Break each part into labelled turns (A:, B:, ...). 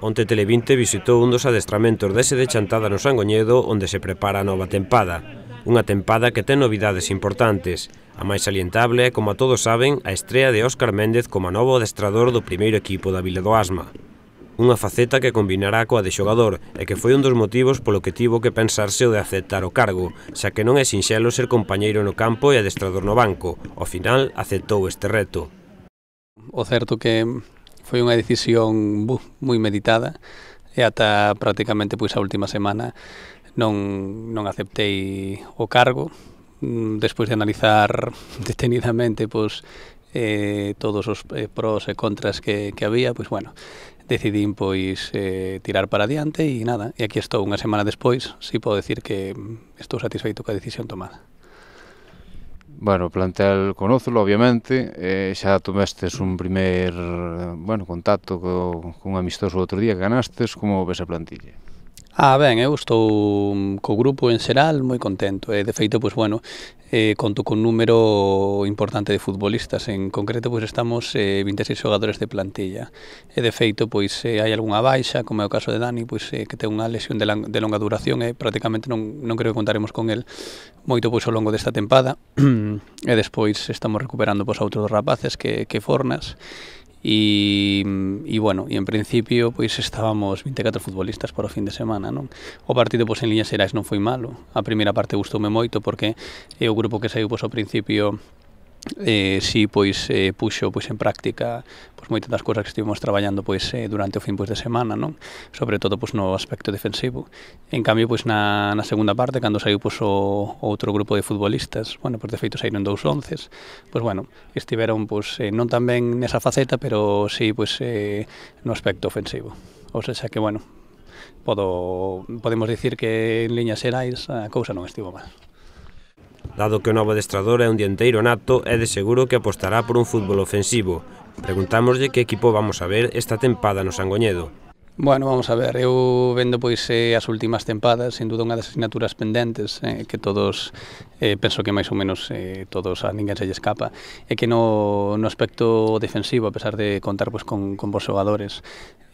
A: Onte Televinte visitou un dos adestramentos dese de Chantada no Sangoñedo onde se prepara a nova tempada. Unha tempada que ten novidades importantes. A máis salientable é, como a todos saben, a estrea de Óscar Méndez como novo adestrador do primeiro equipo da Vila do Asma. Unha faceta que combinará coa de xogador e que foi un dos motivos polo que tivo que pensarse o de aceptar o cargo, xa que non é sinxelo ser compañeiro no campo e adestrador no banco. Ao final, aceptou este reto. O certo que foi unha decisión buf, moi meditada
B: e ata prácticamente pois a última semana non, non aceptei o cargo mm, despois de analizar detenidamente pois eh, todos os eh, pros e contras que, que había, pois bueno, decidín pois eh, tirar para adiante e nada, e aquí estou unha semana despois, si podo decir que estou satisfeito coa decisión tomada. Bueno, o plantel conócelo, obviamente, eh, xa tomestes un primer bueno, contacto co, cun amistoso outro día que ganastes, como ves a plantilla? Ah, ben, eu estou co grupo en Seral moi contento. E, de feito, pois, bueno, eh, conto con número importante de futbolistas. En concreto, pois, estamos eh, 26 xogadores de plantilla. E, de feito, pois, eh, hai algunha baixa, como é o caso de Dani, pois, eh, que ten unha lesión de, de longa duración e prácticamente non, non creo que contaremos con el moito pois ao longo desta tempada. e despois estamos recuperando pois, a outros rapaces que, que fornas E, e bueno, e en principio pois estábamos 24 futbolistas para o fin de semana, non? O partido pois en líneas xerais non foi malo. A primeira parte gustoume moito porque é o grupo que saiu pois ao principio eh, si pois eh, puxo pois en práctica pois moitas das cousas que estivemos traballando pois eh, durante o fin pois de semana, non? Sobre todo pois no aspecto defensivo. En cambio pois na, na segunda parte cando saiu pois o, outro grupo de futbolistas, bueno, pois de feito saíron dous onces, pois bueno, estiveron pois eh, non tan ben nesa faceta, pero si pois eh, no aspecto ofensivo. Ou sea que bueno, podo podemos dicir que en liñas xerais a cousa non estivo mal.
A: Dado que o novo adestrador é un dianteiro nato, é de seguro que apostará por un fútbol ofensivo. Preguntámoslle que equipo vamos a ver esta tempada no Sangoñedo. Bueno,
B: vamos a ver, eu vendo pois eh, as últimas tempadas, sin duda unha das asignaturas pendentes eh, que todos, eh, penso que máis ou menos eh, todos a ninguén se lle escapa, é que no, no aspecto defensivo, a pesar de contar pois, con, con vos xogadores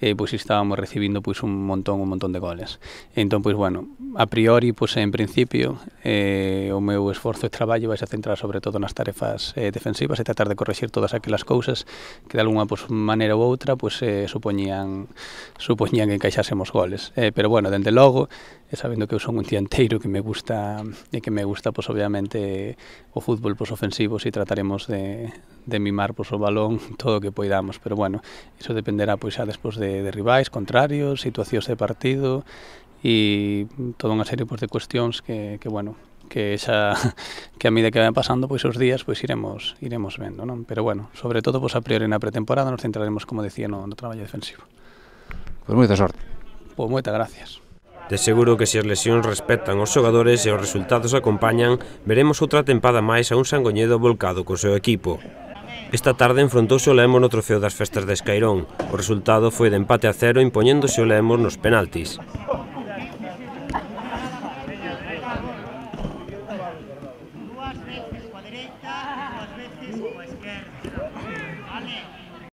B: eh, pois estábamos recibindo pois un montón un montón de goles. Entón pois bueno, a priori pois en principio eh, o meu esforzo e traballo vais a centrar sobre todo nas tarefas eh, defensivas e tratar de corregir todas aquelas cousas que de alguna pois maneira ou outra pois eh, supoñían supoñían que encaixásemos goles. Eh, pero bueno, dende logo e eh, sabendo que eu son un tianteiro que me gusta e eh, que me gusta pois obviamente o fútbol pois ofensivo si trataremos de, de mimar pois o balón todo o que poidamos, pero bueno, iso dependerá pois xa despois de, de rivais, contrarios, situacións de partido e toda unha serie pois de cuestións que, que bueno, que xa que a medida que van pasando pois os días pois iremos iremos vendo, non? Pero bueno, sobre todo pois a priori na pretemporada nos centraremos, como decía, no, no traballo defensivo. Pois moita sorte. Pois moita
A: gracias. De seguro que se as lesións respetan os xogadores e os resultados acompañan, veremos outra tempada máis a un Sangoñedo volcado co seu equipo. Esta tarde enfrontouse o Lemos no trofeo das festas de Escairón. O resultado foi de empate a cero impoñéndose o Lemos nos penaltis. Vale.